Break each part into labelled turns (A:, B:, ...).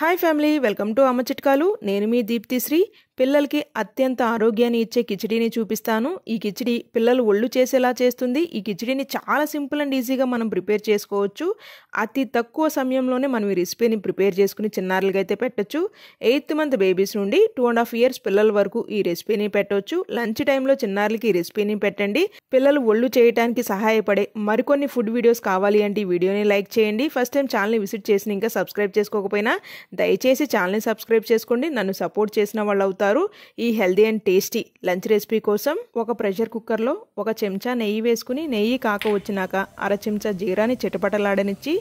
A: hi family welcome to అమ్మ చిట్కాలు నేను మీ దీప్తిశ్రీ పిల్లలకి అత్యంత ఆరోగ్యాన్ని ఇచ్చే కిచిడీని చూపిస్తాను ఈ కిచిడి పిల్లలు ఒళ్ళు చేసేలా చేస్తుంది ఈ కిచిడీని చాలా సింపుల్ అండ్ ఈజీగా మనం ప్రిపేర్ చేసుకోవచ్చు అతి తక్కువ సమయంలోనే మనం ఈ రెసిపీని ప్రిపేర్ చేసుకుని చిన్నారులకి అయితే పెట్టచ్చు ఎయిత్ మంత్ బేబీస్ నుండి టూ అండ్ హాఫ్ ఇయర్స్ పిల్లల వరకు ఈ రెసిపీని పెట్టవచ్చు లంచ్ టైంలో చిన్నారులకి ఈ రెసిపీని పెట్టండి పిల్లలు ఒళ్ళు చేయడానికి సహాయపడే మరికొన్ని ఫుడ్ వీడియోస్ కావాలి అంటే ఈ వీడియోని లైక్ చేయండి ఫస్ట్ టైం ఛానల్ని విజిట్ చేసి ఇంకా సబ్స్క్రైబ్ చేసుకోకపోయినా దయచేసి ఛానల్ని సబ్స్క్రైబ్ చేసుకోండి నన్ను సపోర్ట్ చేసిన వాళ్ళు అవుతారు చేసుకుంటారు ఈ healthy and tasty lunch recipe కోసం ఒక ప్రెషర్ కుక్కర్లో ఒక చెంచా నెయ్యి వేసుకుని నెయ్యి కాక వచ్చినాక అర చెంచా జీరాని చిటపటలాడనిచ్చి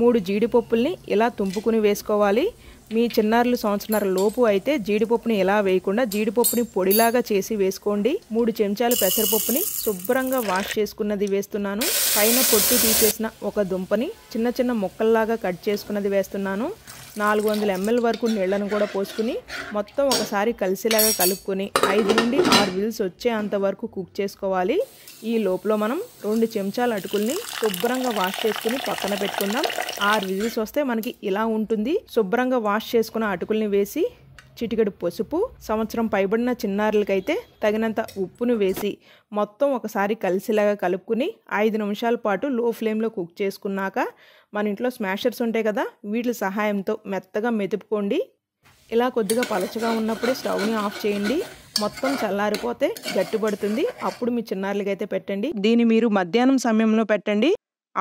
A: మూడు జీడిపప్పుల్ని ఇలా తుంపుకుని వేసుకోవాలి మీ చిన్నారులు సంవత్సరాల లోపు అయితే జీడిపప్పుని ఎలా వేయకుండా జీడిపప్పుని పొడిలాగా చేసి వేసుకోండి మూడు చెంచాలు పెసరపప్పుని శుభ్రంగా వాష్ చేసుకున్నది వేస్తున్నాను పైన పొట్టు తీసేసిన ఒక దుంపని చిన్న చిన్న ముక్కల్లాగా కట్ చేసుకున్నది వేస్తున్నాను నాలుగు వందల ఎంఎల్ వరకు నీళ్లను కూడా పోసుకుని మొత్తం ఒకసారి కలిసేలాగా కలుపుకొని ఐదు నుండి ఆరు విల్స్ వచ్చేంత వరకు కుక్ చేసుకోవాలి ఈ లోపల మనం రెండు చెంచాల అటుకుల్ని శుభ్రంగా వాష్ చేసుకుని పక్కన పెట్టుకుందాం ఆరు విజిల్స్ వస్తే మనకి ఇలా ఉంటుంది శుభ్రంగా వాష్ చేసుకున్న అటుకుల్ని వేసి చిటికెడు పసుపు సంవత్సరం పైబడిన చిన్నారులకైతే తగినంత ఉప్పును వేసి మొత్తం ఒకసారి కలిసిలాగా కలుపుకుని ఐదు నిమిషాల పాటు లో ఫ్లేమ్లో కుక్ చేసుకున్నాక మన ఇంట్లో స్మాషర్స్ ఉంటాయి కదా వీటి సహాయంతో మెత్తగా మెతుపుకోండి ఇలా కొద్దిగా పలచగా ఉన్నప్పుడే స్టవ్ని ఆఫ్ చేయండి మొత్తం చల్లారిపోతే గట్టిపడుతుంది అప్పుడు మీ చిన్నారులకైతే పెట్టండి దీన్ని మీరు మధ్యాహ్నం సమయంలో పెట్టండి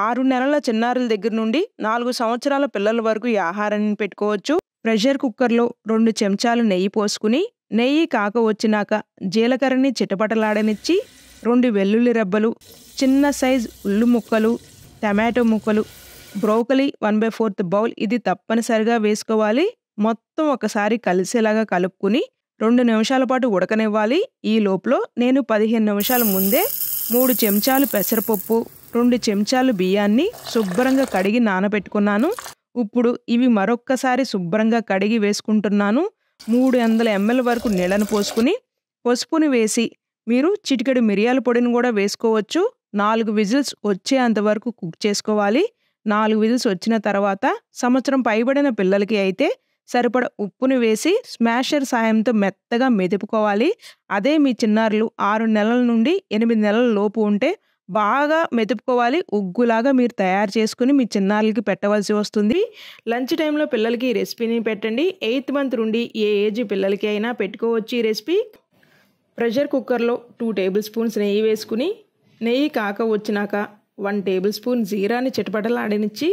A: ఆరు నెలల చిన్నారుల దగ్గర నుండి నాలుగు సంవత్సరాల పిల్లల వరకు ఈ ఆహారాన్ని పెట్టుకోవచ్చు ప్రెషర్ కుక్కర్లో రెండు చెంచాలు నెయ్యి పోసుకుని నెయ్యి కాక వచ్చినాక జీలకర్రని చిటపటలాడనిచ్చి రెండు వెల్లుల్లి రెబ్బలు చిన్న సైజ్ ఉల్లు ముక్కలు టమాటో ముక్కలు broccoli one by fourth bowl ఇది తప్పనిసరిగా వేసుకోవాలి మొత్తం ఒకసారి కలిసేలాగా కలుపుకుని రెండు నిమిషాల పాటు ఉడకనివ్వాలి ఈ లోపల నేను పదిహేను నిమిషాల ముందే మూడు చెంచాలు పెసరపప్పు రెండు చెంచాలు బియ్యాన్ని శుభ్రంగా కడిగి నానబెట్టుకున్నాను ఇప్పుడు ఇవి మరొక్కసారి శుభ్రంగా కడిగి వేసుకుంటున్నాను మూడు వందల ఎంఎల్ వరకు నీళ్ళను పోసుకుని పసుపుని వేసి మీరు చిటికెడు మిరియాల పొడిని కూడా వేసుకోవచ్చు నాలుగు విజిల్స్ వచ్చేంత వరకు కుక్ చేసుకోవాలి నాలుగు విజిల్స్ వచ్చిన తర్వాత సంవత్సరం పైబడిన పిల్లలకి అయితే సరిపడ ఉప్పుని వేసి స్మాషర్ సాయంతో మెత్తగా మెదుపుకోవాలి అదే మీ చిన్నారులు ఆరు నెలల నుండి ఎనిమిది నెలల లోపు ఉంటే బాగా మెతుపుకోవాలి ఉగ్గులాగా మీరు తయారు చేసుకుని మీ చిన్నారులకి పెట్టవలసి వస్తుంది లంచ్ టైంలో పిల్లలకి ఈ రెసిపీని పెట్టండి ఎయిత్ మంత్ నుండి ఏ ఏజ్ పిల్లలకి అయినా పెట్టుకోవచ్చు ఈ రెసిపీ ప్రెషర్ కుక్కర్లో టూ టేబుల్ స్పూన్స్ నెయ్యి వేసుకుని నెయ్యి కాక వచ్చినాక వన్ టేబుల్ స్పూన్ జీరాని చిటపటలాడనిచ్చి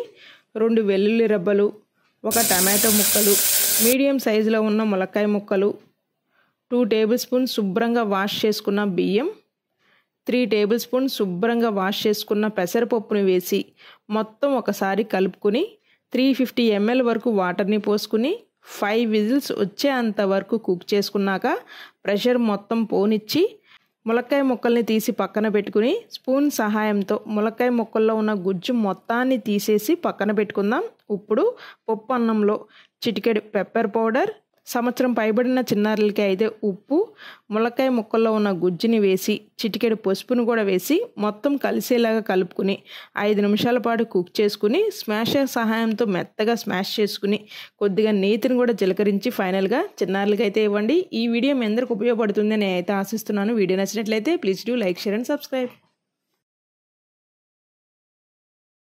A: రెండు వెల్లుల్లి రెబ్బలు ఒక టమాటో ముక్కలు మీడియం సైజులో ఉన్న ములక్కాయ ముక్కలు టూ టేబుల్ స్పూన్ శుభ్రంగా వాష్ చేసుకున్న బియ్యం త్రీ టేబుల్ స్పూన్ శుభ్రంగా వాష్ చేసుకున్న పెసరపప్పుని వేసి మొత్తం ఒకసారి కలుపుకుని త్రీ ఫిఫ్టీ ఎంఎల్ వరకు వాటర్ని పోసుకుని ఫైవ్ విజిల్స్ వచ్చేంత వరకు కుక్ చేసుకున్నాక ప్రెషర్ మొత్తం పోనిచ్చి ములక్కాయ ముక్కల్ని తీసి పక్కన పెట్టుకుని స్పూన్ సహాయంతో ములక్కాయ ముక్కల్లో ఉన్న గుజ్జు మొత్తాన్ని తీసేసి పక్కన పెట్టుకుందాం ఇప్పుడు పప్పు అన్నంలో చిటికెడు పెప్పర్ పౌడర్ సంవత్సరం పైబడిన చిన్నారులకి అయితే ఉప్పు ములక్కాయ ముక్కల్లో ఉన్న గుజ్జుని వేసి చిటికెడు పసుపును కూడా వేసి మొత్తం కలిసేలాగా కలుపుకుని ఐదు నిమిషాల పాటు కుక్ చేసుకుని స్మాషర్ సహాయంతో మెత్తగా స్మాష్ చేసుకుని కొద్దిగా నేతిని కూడా జిలకరించి ఫైనల్గా చిన్నారులకి అయితే ఇవ్వండి ఈ వీడియో మీ అందరికి ఉపయోగపడుతుంది అయితే ఆశిస్తున్నాను వీడియో నచ్చినట్లయితే please do like share and subscribe